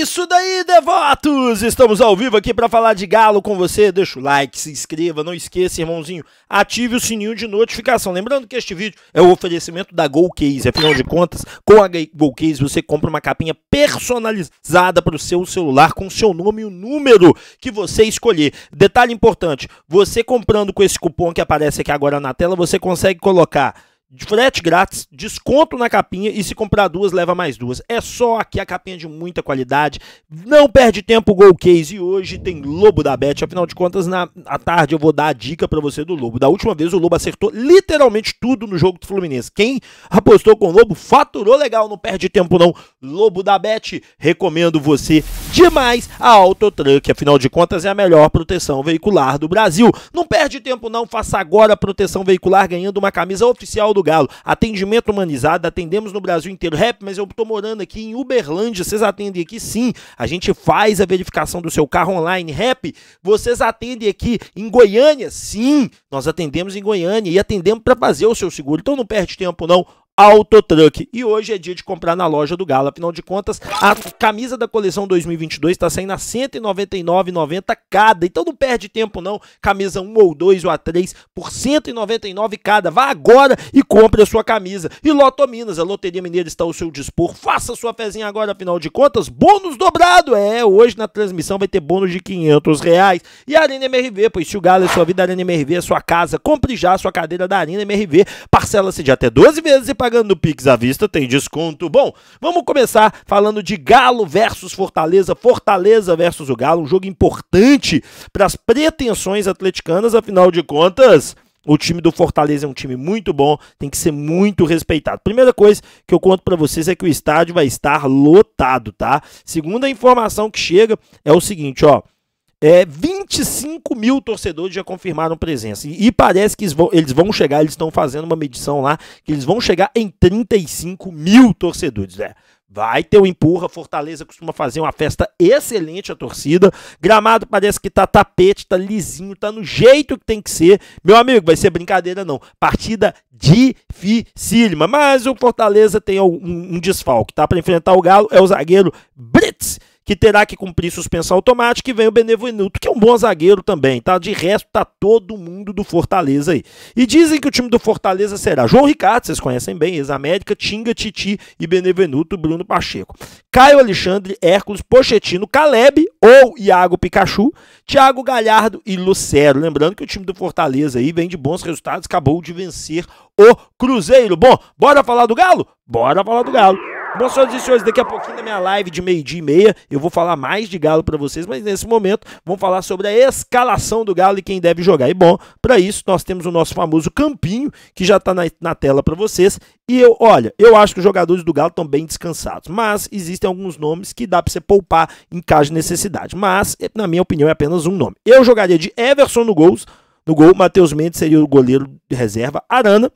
isso daí, devotos! Estamos ao vivo aqui para falar de galo com você. Deixa o like, se inscreva, não esqueça, irmãozinho, ative o sininho de notificação. Lembrando que este vídeo é o oferecimento da Golcase. Afinal de contas, com a Golcase você compra uma capinha personalizada para o seu celular com seu nome e o número que você escolher. Detalhe importante, você comprando com esse cupom que aparece aqui agora na tela, você consegue colocar frete grátis, desconto na capinha e se comprar duas, leva mais duas. É só aqui a capinha é de muita qualidade. Não perde tempo Gol Case e hoje tem Lobo da Bet. Afinal de contas, na à tarde eu vou dar a dica para você do Lobo. Da última vez o Lobo acertou literalmente tudo no jogo do Fluminense. Quem apostou com o Lobo faturou legal, não perde tempo não. Lobo da Bet, recomendo você demais a Autotruck. Afinal de contas, é a melhor proteção veicular do Brasil. Não perde tempo não, faça agora a proteção veicular ganhando uma camisa oficial do Galo. Atendimento humanizado, atendemos no Brasil inteiro. Rap, mas eu tô morando aqui em Uberlândia, vocês atendem aqui? Sim. A gente faz a verificação do seu carro online. Rap, vocês atendem aqui em Goiânia? Sim. Nós atendemos em Goiânia e atendemos para fazer o seu seguro. Então não perde tempo não. Autotruck. E hoje é dia de comprar na loja do Galo. Afinal de contas, a camisa da coleção 2022 está saindo a R$ 199,90 cada. Então não perde tempo não. Camisa 1 ou 2 ou a 3 por R$ 199 cada. Vá agora e compre a sua camisa. E minas a Loteria Mineira está ao seu dispor. Faça sua fezinha agora, afinal de contas, bônus dobrado. É, hoje na transmissão vai ter bônus de R$ 500 reais. E a Arena MRV, pois se o Galo é sua vida, a Arena MRV é sua casa. Compre já a sua cadeira da Arena MRV. Parcela-se de até 12 vezes e paga pagando no Pix à vista tem desconto. Bom, vamos começar falando de Galo versus Fortaleza, Fortaleza versus o Galo, um jogo importante para as pretensões atleticanas, afinal de contas. O time do Fortaleza é um time muito bom, tem que ser muito respeitado. Primeira coisa que eu conto para vocês é que o estádio vai estar lotado, tá? Segunda informação que chega é o seguinte, ó, é, 25 mil torcedores já confirmaram presença. E, e parece que eles vão, eles vão, chegar, eles estão fazendo uma medição lá, que eles vão chegar em 35 mil torcedores. É. Vai ter um empurra. Fortaleza costuma fazer uma festa excelente a torcida. Gramado parece que tá tapete, tá lisinho, tá no jeito que tem que ser. Meu amigo, vai ser brincadeira não. Partida dificílima, mas o Fortaleza tem um, um desfalque, tá? Para enfrentar o Galo é o zagueiro Bre que terá que cumprir suspensão automática, e vem o Benevenuto, que é um bom zagueiro também, tá? De resto, tá todo mundo do Fortaleza aí. E dizem que o time do Fortaleza será João Ricardo, vocês conhecem bem, ex-América, Tinga, Titi e Benevenuto, Bruno Pacheco. Caio Alexandre, Hércules, Pochettino, Caleb ou Iago Pikachu, Thiago Galhardo e Lucero. Lembrando que o time do Fortaleza aí vem de bons resultados, acabou de vencer o Cruzeiro. Bom, bora falar do Galo? Bora falar do Galo. Bom, senhoras e senhores, daqui a pouquinho na minha live de meio-dia e meia eu vou falar mais de Galo para vocês, mas nesse momento vamos falar sobre a escalação do Galo e quem deve jogar. E bom, para isso nós temos o nosso famoso campinho que já está na, na tela para vocês. E eu, olha, eu acho que os jogadores do Galo estão bem descansados, mas existem alguns nomes que dá para você poupar em caso de necessidade. Mas, na minha opinião, é apenas um nome. Eu jogaria de Everson no gols. No gol, Matheus Mendes seria o goleiro de reserva. Arana,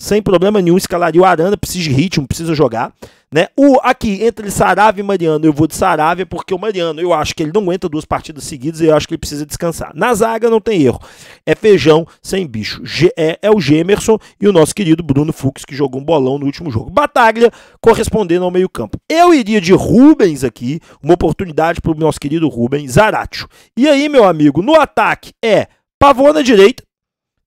sem problema nenhum, escalaria o Arana, precisa de ritmo, precisa jogar. Né? O, aqui, entre Saravia e Mariano, eu vou de Saravia, porque o Mariano, eu acho que ele não aguenta duas partidas seguidas e eu acho que ele precisa descansar. Na zaga não tem erro. É feijão sem bicho. G é, é o Gemerson e o nosso querido Bruno Fux, que jogou um bolão no último jogo. Bataglia correspondendo ao meio-campo. Eu iria de Rubens aqui, uma oportunidade para o nosso querido Rubens Zaratio. E aí, meu amigo, no ataque é Pavô na direita,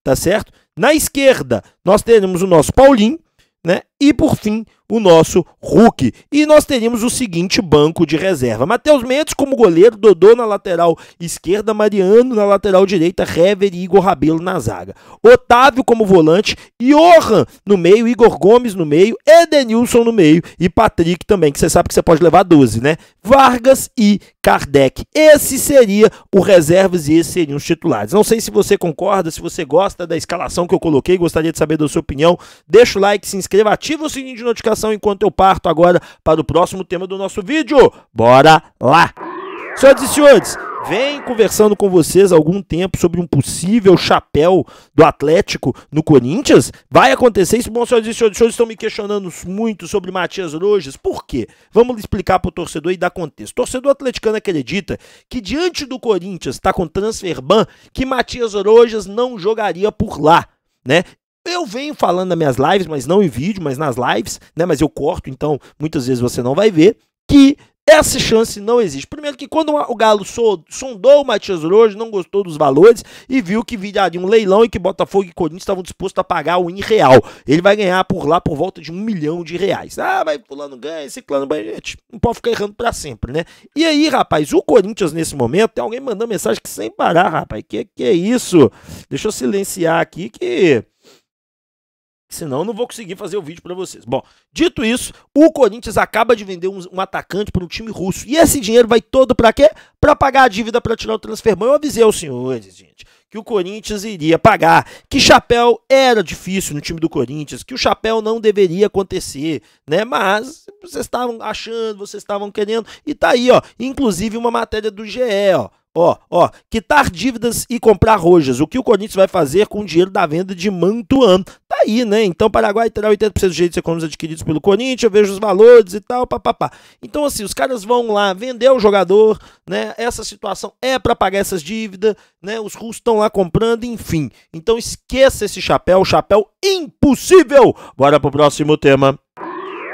tá certo? Na esquerda, nós teremos o nosso Paulinho, né? E por fim, o nosso Hulk. E nós teríamos o seguinte banco de reserva: Matheus Mendes como goleiro, Dodô na lateral esquerda, Mariano na lateral direita, Hever e Igor Rabelo na zaga. Otávio como volante, Johan no meio, Igor Gomes no meio, Edenilson no meio e Patrick também, que você sabe que você pode levar 12, né? Vargas e Kardec. Esse seria o reservas e esses seriam os titulares. Não sei se você concorda, se você gosta da escalação que eu coloquei, gostaria de saber da sua opinião. Deixa o like, se inscreva, ativa ativa o sininho de notificação enquanto eu parto agora para o próximo tema do nosso vídeo. Bora lá! Senhoras e senhores, vem conversando com vocês há algum tempo sobre um possível chapéu do Atlético no Corinthians. Vai acontecer isso? Bom, senhoras e senhores, senhores estão me questionando muito sobre Matias Rojas. Por quê? Vamos explicar para o torcedor e dar contexto. torcedor atleticano acredita que diante do Corinthians está com transfer ban que Matias Rojas não jogaria por lá. Né? Eu venho falando nas minhas lives, mas não em vídeo, mas nas lives, né? Mas eu corto, então muitas vezes você não vai ver que essa chance não existe. Primeiro que quando o Galo sondou o Matias hoje, não gostou dos valores e viu que viraria um leilão e que Botafogo e Corinthians estavam dispostos a pagar o em real. Ele vai ganhar por lá por volta de um milhão de reais. Ah, vai pulando ganha, ciclano ganha. Gente, não pode ficar errando para sempre, né? E aí, rapaz, o Corinthians nesse momento, tem alguém mandando mensagem que sem parar, rapaz. Que que é isso? Deixa eu silenciar aqui que senão não vou conseguir fazer o vídeo para vocês. Bom, dito isso, o Corinthians acaba de vender um, um atacante para um time russo. E esse dinheiro vai todo para quê? Para pagar a dívida para tirar o transfermão. Eu avisei aos senhores, gente, que o Corinthians iria pagar, que chapéu era difícil no time do Corinthians, que o chapéu não deveria acontecer, né? Mas vocês estavam achando, vocês estavam querendo, e tá aí, ó, inclusive uma matéria do GE, ó, Ó, ó, quitar dívidas e comprar rojas. O que o Corinthians vai fazer com o dinheiro da venda de Mantuan? Tá aí, né? Então, Paraguai terá 80% dos direitos econômicos adquiridos pelo Corinthians, eu vejo os valores e tal, papapá. Então, assim, os caras vão lá vender o jogador, né? Essa situação é para pagar essas dívidas, né? Os russos estão lá comprando, enfim. Então, esqueça esse chapéu, chapéu impossível. Bora pro próximo tema.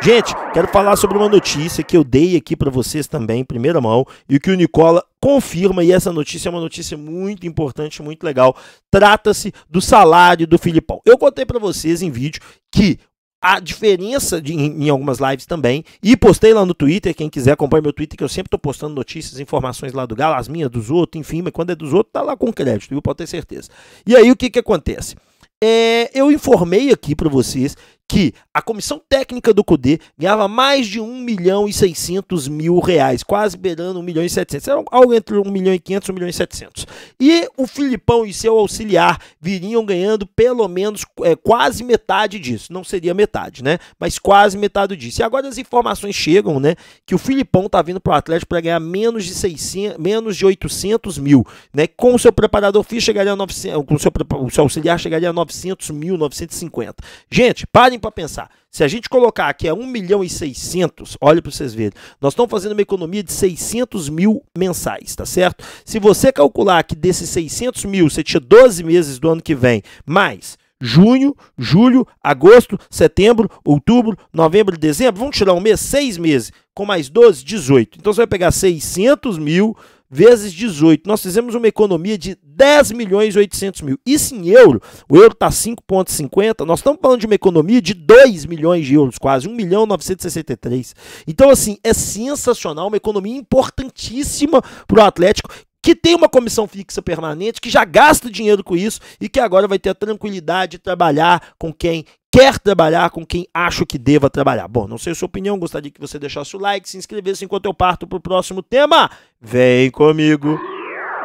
Gente, quero falar sobre uma notícia que eu dei aqui para vocês também, em primeira mão, e que o Nicola confirma, e essa notícia é uma notícia muito importante, muito legal. Trata-se do salário do Filipão. Eu contei para vocês em vídeo que a diferença de, em, em, algumas lives também. E postei lá no Twitter, quem quiser acompanha meu Twitter, que eu sempre estou postando notícias, informações lá do Galo, as minhas, dos outros, enfim, mas quando é dos outros, tá lá com crédito, viu? Pode ter certeza. E aí o que que acontece? É, eu informei aqui para vocês que a comissão técnica do CUDE ganhava mais de 1 milhão e 600 mil reais, quase beirando 1 milhão e 700, era algo entre 1 milhão e 500 e 1 milhão e 700. E o Filipão e seu auxiliar viriam ganhando pelo menos é, quase metade disso, não seria metade, né? Mas quase metade disso. E agora as informações chegam, né, que o Filipão tá vindo pro Atlético para ganhar menos de 600, menos de 800 mil, né? Com o seu preparador físico chegaria a 900, com o seu, o seu auxiliar chegaria a 900 mil, 950. Gente, parem parem para pensar. Se a gente colocar aqui é 1 milhão e 600, olha para vocês verem, nós estamos fazendo uma economia de 600 mil mensais, tá certo? Se você calcular que desses 600 mil você tinha 12 meses do ano que vem, mais junho, julho, agosto, setembro, outubro, novembro e dezembro, vamos tirar um mês, seis meses, com mais 12, 18. Então você vai pegar 600 mil vezes 18. Nós fizemos uma economia de 10 milhões e 800 mil. Isso em euro, o euro está 5,50, nós estamos falando de uma economia de 2 milhões de euros, quase, 1 milhão 963. Então, assim, é sensacional, uma economia importantíssima para o Atlético, que tem uma comissão fixa permanente, que já gasta dinheiro com isso e que agora vai ter a tranquilidade de trabalhar com quem quer trabalhar com quem acho que deva trabalhar. Bom, não sei a sua opinião, gostaria que você deixasse o like, se inscrevesse enquanto eu parto para o próximo tema. Vem comigo!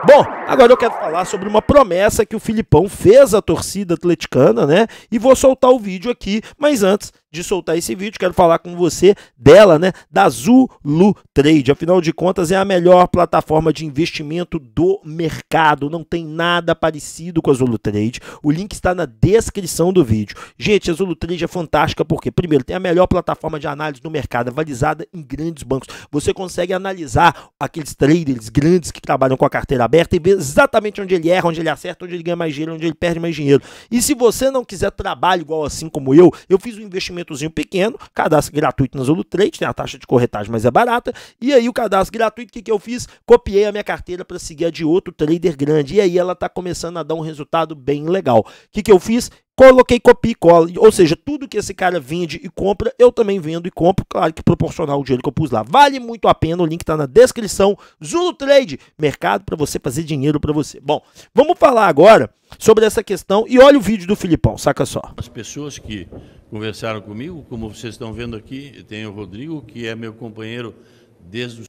Bom, agora eu quero falar sobre uma promessa que o Filipão fez à torcida atleticana, né? E vou soltar o vídeo aqui, mas antes de soltar esse vídeo, quero falar com você dela, né, da Zulu Trade. Afinal de contas, é a melhor plataforma de investimento do mercado. Não tem nada parecido com a Zulu Trade. O link está na descrição do vídeo. Gente, a Zulu Trade é fantástica porque primeiro tem a melhor plataforma de análise do mercado, avalizada em grandes bancos. Você consegue analisar aqueles traders grandes que trabalham com a carteira aberta e ver exatamente onde ele erra, onde ele acerta, onde ele ganha mais dinheiro, onde ele perde mais dinheiro. E se você não quiser trabalho igual assim como eu, eu fiz um investimento boletinzinho pequeno, cadastro gratuito na Zulu Trade, tem a taxa de corretagem, mas é barata. E aí o cadastro gratuito, o que, que eu fiz? Copiei a minha carteira para seguir a de outro trader grande. E aí ela está começando a dar um resultado bem legal. O que, que eu fiz? coloquei copia e cola. Ou seja, tudo que esse cara vende e compra, eu também vendo e compro. Claro que proporcional o dinheiro que eu pus lá. Vale muito a pena, o link está na descrição. Zulu Trade, mercado para você fazer dinheiro para você. Bom, vamos falar agora sobre essa questão e olha o vídeo do Filipão, saca só. As pessoas que conversaram comigo, como vocês estão vendo aqui, tem o Rodrigo, que é meu companheiro desde o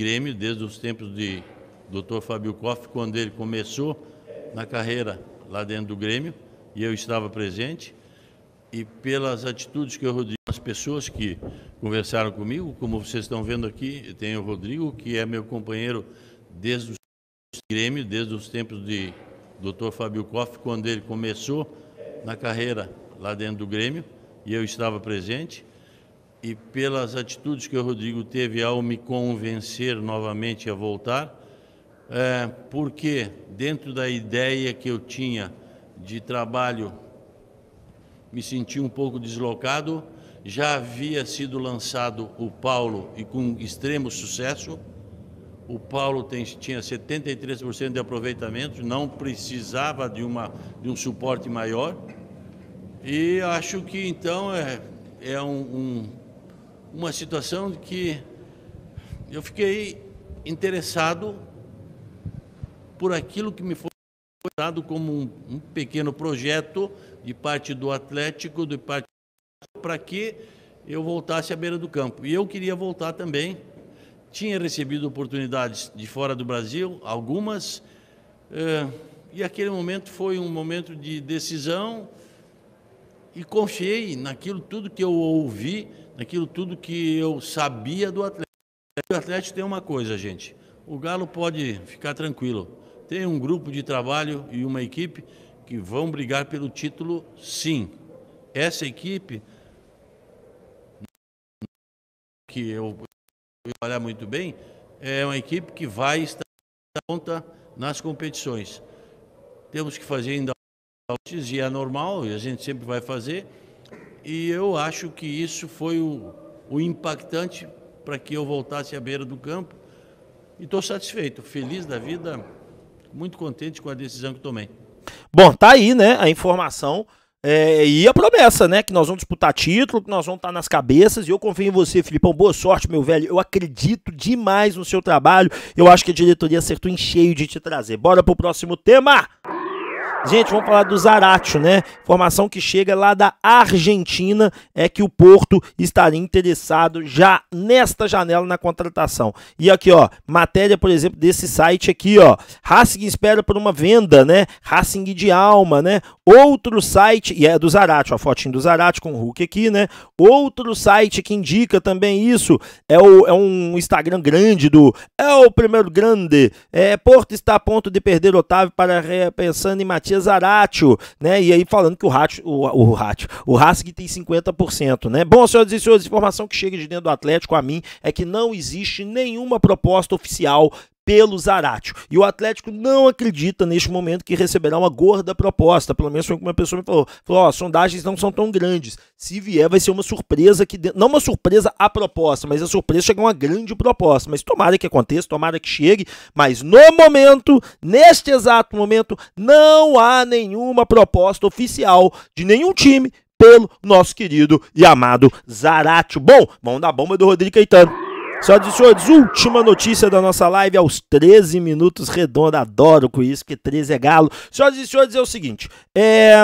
Grêmio, desde os tempos de Dr. Fábio Koff, quando ele começou na carreira lá dentro do Grêmio e eu estava presente, e pelas atitudes que o Rodrigo, as pessoas que conversaram comigo, como vocês estão vendo aqui, tem o Rodrigo, que é meu companheiro desde o Grêmio, desde os tempos de Dr. Fábio Koff, quando ele começou na carreira lá dentro do Grêmio, e eu estava presente. E pelas atitudes que o Rodrigo teve ao me convencer novamente a voltar, é, porque dentro da ideia que eu tinha de trabalho, me senti um pouco deslocado. Já havia sido lançado o Paulo e com extremo sucesso. O Paulo tem, tinha 73% de aproveitamento, não precisava de, uma, de um suporte maior. E acho que então é, é um, um, uma situação que eu fiquei interessado por aquilo que me foi foi dado como um, um pequeno projeto de parte do Atlético, de parte para que eu voltasse à beira do campo. E eu queria voltar também. Tinha recebido oportunidades de fora do Brasil, algumas, eh, e aquele momento foi um momento de decisão e confiei naquilo tudo que eu ouvi, naquilo tudo que eu sabia do Atlético. O Atlético tem uma coisa, gente. O Galo pode ficar tranquilo tem um grupo de trabalho e uma equipe que vão brigar pelo título, sim. Essa equipe, que eu trabalhar muito bem, é uma equipe que vai estar pronta nas competições. Temos que fazer ainda altos e é normal, e a gente sempre vai fazer, e eu acho que isso foi o, o impactante para que eu voltasse à beira do campo. E estou satisfeito, feliz da vida muito contente com a decisão que tomei. Bom, tá aí, né, a informação é, e a promessa, né, que nós vamos disputar título, que nós vamos estar tá nas cabeças, e eu confio em você, Filipão, boa sorte, meu velho, eu acredito demais no seu trabalho, eu acho que a diretoria acertou em cheio de te trazer. Bora pro próximo tema! Gente, vamos falar do Zaratio, né? Informação que chega lá da Argentina é que o Porto estaria interessado já nesta janela na contratação. E aqui, ó, matéria, por exemplo, desse site aqui, ó. Racing espera por uma venda, né? Racing de alma, né? Outro site, e é do Zaratio, a fotinho do Zaratio com o Hulk aqui, né? Outro site que indica também isso é, o, é um Instagram grande do. É o primeiro grande. É, Porto está a ponto de perder Otávio para repensando é, em Matias. Cesaratio, né? E aí falando que o Rátio, o, o o Hasek tem 50%, né? Bom, senhoras e senhores, informação que chega de dentro do Atlético a mim é que não existe nenhuma proposta oficial pelo Zaratio. E o Atlético não acredita neste momento que receberá uma gorda proposta. Pelo menos foi o que uma pessoa me falou. Falou: ó, sondagens não são tão grandes. Se vier, vai ser uma surpresa que Não uma surpresa a proposta, mas a surpresa chegar uma grande proposta. Mas tomara que aconteça, tomara que chegue. Mas no momento, neste exato momento, não há nenhuma proposta oficial de nenhum time pelo nosso querido e amado Zaratio. Bom, mão da bomba do Rodrigo Caetano. Senhoras e senhores, última notícia da nossa live aos 13 minutos redondo. Adoro com isso, que 13 é galo. Senhoras e senhores, é o seguinte: é.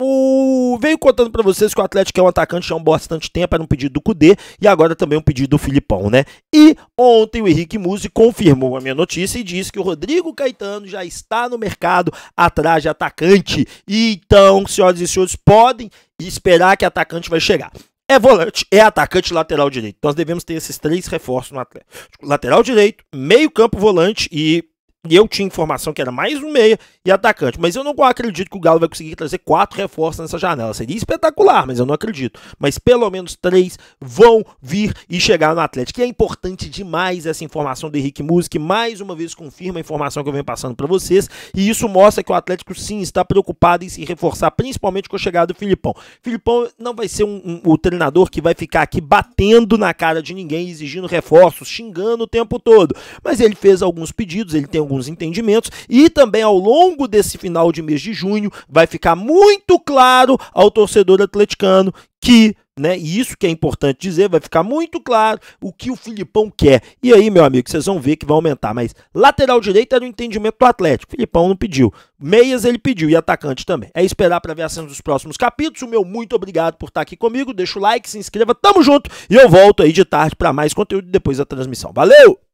O... Veio contando para vocês que o Atlético é um atacante já há um bastante tempo, era um pedido do Cudê e agora também um pedido do Filipão, né? E ontem o Henrique Musi confirmou a minha notícia e disse que o Rodrigo Caetano já está no mercado atrás de atacante. então, senhoras e senhores, podem esperar que atacante vai chegar é volante, é atacante lateral direito. Nós devemos ter esses três reforços no Atlético: lateral direito, meio-campo volante e eu tinha informação que era mais um meia e atacante. Mas eu não acredito que o Galo vai conseguir trazer quatro reforços nessa janela. Seria espetacular, mas eu não acredito. Mas pelo menos três vão vir e chegar no Atlético. E é importante demais essa informação do Henrique Musi, que mais uma vez confirma a informação que eu venho passando para vocês. E isso mostra que o Atlético sim está preocupado em se reforçar, principalmente com a chegada do Filipão. Filipão não vai ser um, um, o treinador que vai ficar aqui batendo na cara de ninguém, exigindo reforços, xingando o tempo todo. Mas ele fez alguns pedidos, ele tem um alguns entendimentos e também ao longo desse final de mês de junho vai ficar muito claro ao torcedor atleticano que né? E isso que é importante dizer, vai ficar muito claro o que o Filipão quer. E aí, meu amigo, vocês vão ver que vai aumentar. Mas lateral direito era o entendimento do Atlético. Filipão não pediu. Meias ele pediu e atacante também. É esperar para ver a cena dos próximos capítulos. O meu muito obrigado por estar tá aqui comigo. Deixa o like, se inscreva, tamo junto. E eu volto aí de tarde para mais conteúdo depois da transmissão. Valeu!